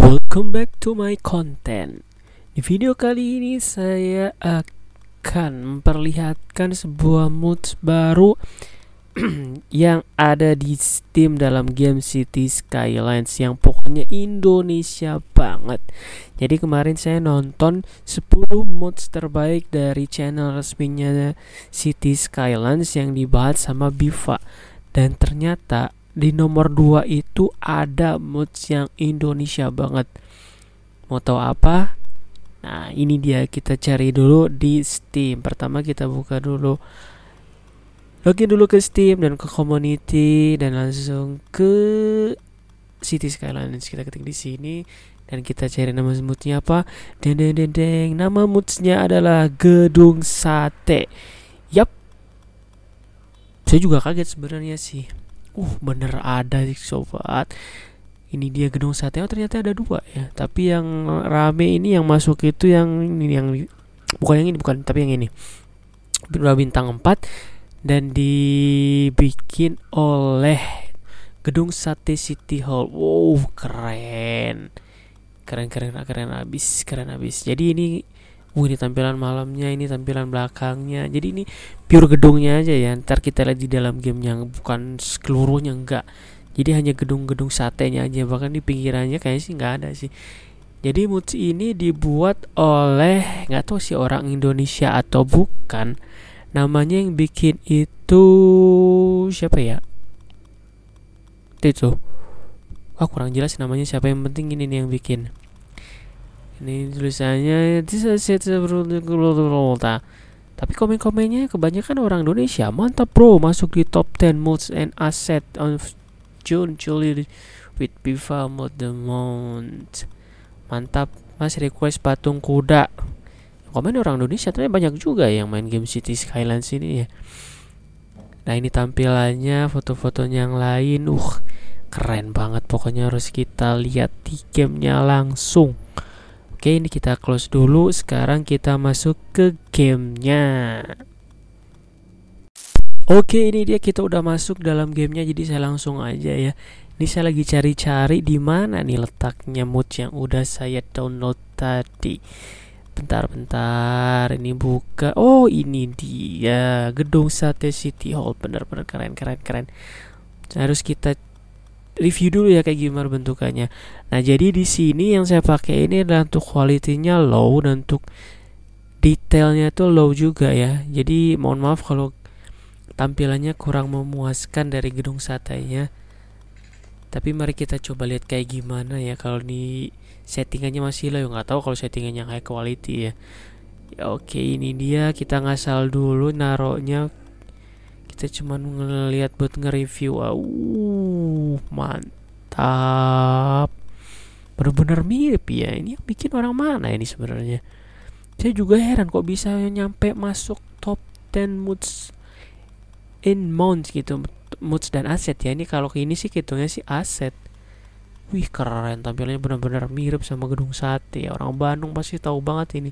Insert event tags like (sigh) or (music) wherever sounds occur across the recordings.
Welcome back to my content. Di video kali ini saya akan memperlihatkan sebuah mood baru (clears throat) yang ada di Steam dalam game City Skylines yang pokoknya Indonesia banget. Jadi kemarin saya nonton 10 mood terbaik dari channel resminya City Skylines yang dibahas sama Biva dan ternyata di nomor 2 itu ada moods yang Indonesia banget mau tahu apa nah ini dia kita cari dulu di Steam pertama kita buka dulu login dulu ke Steam dan ke community dan langsung ke City Skylines kita ketik di sini dan kita cari nama moodnya apa deng deng deng deng nama moodsnya adalah gedung sate yap saya juga kaget sebenarnya sih uh bener ada sih sobat ini dia gedung sate oh ternyata ada dua ya tapi yang rame ini yang masuk itu yang ini yang bukan yang ini bukan tapi yang ini dua bintang 4 dan dibikin oleh gedung sate city hall wow keren keren keren keren abis keren abis jadi ini Wih ini tampilan malamnya ini tampilan belakangnya jadi ini pure gedungnya aja ya ntar kita lihat di dalam game yang bukan seluruhnya enggak jadi hanya gedung-gedung satenya aja bahkan di pinggirannya kayaknya sih enggak ada sih jadi Mutsi ini dibuat oleh nggak tahu sih orang Indonesia atau bukan namanya yang bikin itu siapa ya itu oh kurang jelas namanya siapa yang penting ini nih yang bikin ini tulisannya Tapi komen-komennya kebanyakan orang Indonesia Mantap bro masuk di top 10 moods and asset on June July with Piva Mode the month, Mantap mas request patung kuda Komen orang Indonesia ternyata banyak juga yang main game City Skyline sini ya Nah ini tampilannya foto-fotonya yang lain Uh keren banget pokoknya harus kita lihat di gamenya langsung Oke ini kita close dulu sekarang kita masuk ke gamenya Oke ini dia kita udah masuk dalam gamenya jadi saya langsung aja ya Ini saya lagi cari-cari di mana nih letaknya mood yang udah saya download tadi Bentar-bentar ini buka Oh ini dia gedung sate city hall bener-bener keren-keren keren Harus kita review dulu ya kayak gimana bentukannya. Nah, jadi di sini yang saya pakai ini adalah untuk kualitinya low dan untuk detailnya tuh low juga ya. Jadi mohon maaf kalau tampilannya kurang memuaskan dari gedung satenya. Tapi mari kita coba lihat kayak gimana ya kalau di settingannya masih low, nggak tahu kalau settingannya high quality ya. ya oke, ini dia kita ngasal dulu naroknya kita cuman ngelihat buat nge-review. Wow Uh, mantap. Bener-bener mirip ya. Ini yang bikin orang mana ini sebenarnya? Saya juga heran kok bisa nyampe masuk top 10 moods in mounts gitu. Moods dan aset ya. Ini kalau ini sih hitungnya sih aset. Wih keren tampilannya benar-benar mirip sama gedung sate Orang Bandung pasti tahu banget ini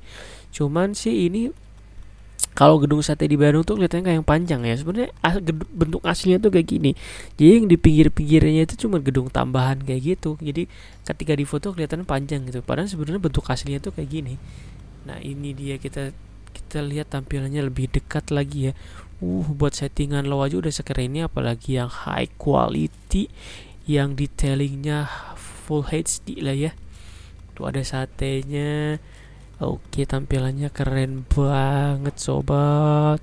Cuman sih ini kalau gedung sate di Bandung tuh kelihatannya kayak yang panjang ya sebenarnya as bentuk aslinya tuh kayak gini jadi yang di pinggir-pinggirnya itu cuma gedung tambahan kayak gitu jadi ketika di foto kelihatan panjang gitu padahal sebenarnya bentuk aslinya tuh kayak gini nah ini dia kita kita lihat tampilannya lebih dekat lagi ya uh buat settingan low aja udah sekeren ini apalagi yang high quality yang detailingnya full HD lah ya tuh ada satenya Oke, tampilannya keren banget, sobat.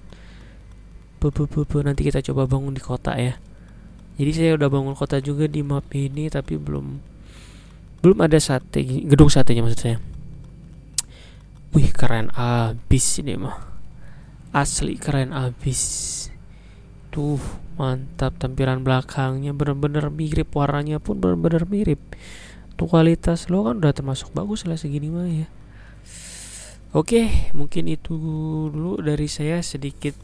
Bu, bu, bu, bu. Nanti kita coba bangun di kota ya. Jadi saya udah bangun kota juga di map ini, tapi belum belum ada sate gedung satenya maksud saya. Wih keren abis ini mah, asli keren abis. Tuh mantap tampilan belakangnya bener-bener mirip warnanya pun bener-bener mirip. Tuh kualitas lo kan udah termasuk bagus lah segini mah ya. Oke, mungkin itu dulu dari saya sedikit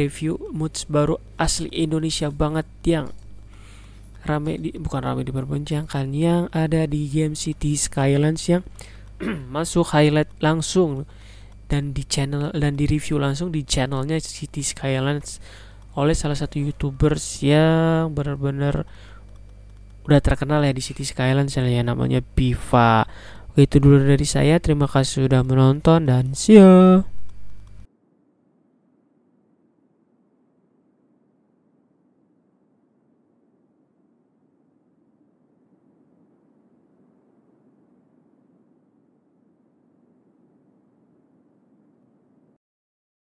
review moods baru asli Indonesia banget yang rame di bukan rame diperbincangkan yang ada di game City Skylines yang (clears throat) masuk highlight langsung dan di channel dan di review langsung di channelnya City Skylines oleh salah satu youtubers yang benar-benar udah terkenal ya di City Skylines yang namanya Biva itu dulu dari saya. Terima kasih sudah menonton dan see you. Ya.